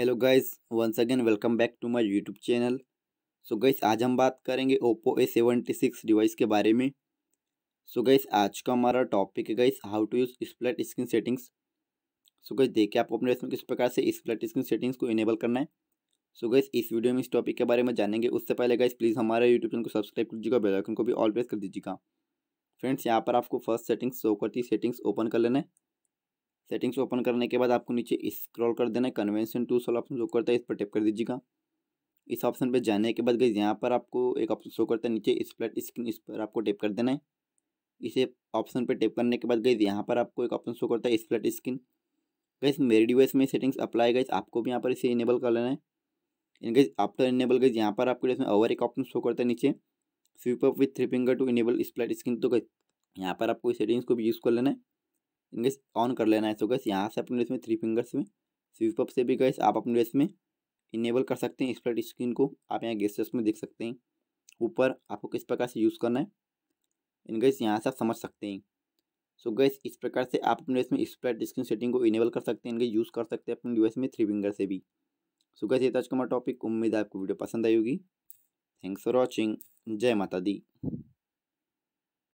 hello guys once again welcome back to my YouTube channel so guys आज हम बात करेंगे Oppo A seventy six device के बारे में सो so गाइस आज का हमारा टॉपिक है guys how to use split screen settings so guys देखिए आपको अपने इसमें किस प्रकार से स्प्लिट स्क्रीन सेटिंग्स को इनेबल करना है सो so गाइस इस वीडियो में इस टॉपिक के बारे में जानेंगे उससे पहले गाइस प्लीज़ हमारे यूट्यूब चैनल को सब्सक्राइब कर दीजिएगा बेलाइकन को भी ऑल प्रेस कर दीजिएगा फ्रेंड्स यहाँ पर आपको फर्स्ट सेटिंग्स शो करती सेटिंग्स ओपन कर लेना है सेटिंग्स ओपन करने के बाद आपको नीचे स्क्रॉल कर देना है कन्वेंशन टू सॉल ऑप्शन शो करता है इस पर टैप कर दीजिएगा इस ऑप्शन पर जाने के बाद गई यहाँ पर आपको एक ऑप्शन शो करता है नीचे स्प्लेट स्क्रीन इस पर आपको टैप कर देना है इसे ऑप्शन पर टैप करने के बाद गई यहाँ पर आपको एक ऑप्शन शो करता है स्प्लेट स्क्रीन गई मेरे डिवाइस में सेटिंग्स अप्लाई गई आपको भी यहाँ पर इसे इनेबल कर लेना है गई आफ्टर इनेबल गई यहाँ पर आपको इसमें ओवर एक ऑप्शन शो करता है नीचे swipe up with three finger to enable split screen तो गई यहाँ पर आपको सेटिंग्स को भी यूज़ कर लेना है गैस ऑन कर लेना है सो गैस यहाँ से अपने इसमें थ्री फिंगर्स में स्वीप से भी गैस आप अपने इसमें इनेबल कर सकते हैं स्प्लिट स्क्रीन को आप यहाँ गेस्टर्स में देख सकते हैं ऊपर आपको किस प्रकार से यूज़ करना है इन गैस यहाँ से आप समझ सकते हैं सो गैस इस प्रकार से आप अपने इसमें स्प्लिट स्क्रीन सेटिंग को इनेबल कर सकते हैं इनके यूज़ कर सकते हैं अपने डिवाइस में थ्री फिंगर से भी सो गैस ये था आज का हमारा टॉपिक उम्मीद है आपको वीडियो पसंद आई होगी थैंक्स फॉर वॉचिंग जय माता दी